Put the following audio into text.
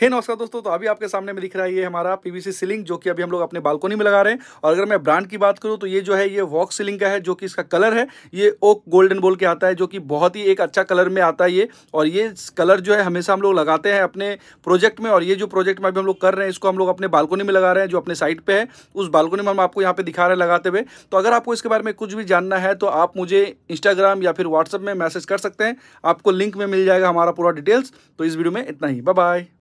हे नमस्कार दोस्तों तो अभी आपके सामने में दिख रहा है ये हमारा पीवीसी सीलिंग जो कि अभी हम लोग अपने बालकोनी में लगा रहे हैं और अगर मैं ब्रांड की बात करूँ तो ये जो है ये वॉक सीलिंग का है जो कि इसका कलर है ये ओक गोल्डन बोल के आता है जो कि बहुत ही एक अच्छा कलर में आता है ये और ये कलर जो है हमेशा हम लोग लगाते हैं अपने प्रोजेक्ट में और ये जो प्रोजेक्ट में अभी हम लोग कर रहे हैं इसको हम लोग अपने बालकोनी में लगा रहे हैं जो अपने साइड पर है उस बालकोनी में हम आपको यहाँ पर दिखा रहे हैं लगाते हुए तो अगर आपको इसके बारे में कुछ भी जानना है तो आप मुझे इंस्टाग्राम या फिर व्हाट्सअप में मैसेज कर सकते हैं आपको लिंक में मिल जाएगा हमारा पूरा डिटेल्स तो इस वीडियो में इतना ही बाय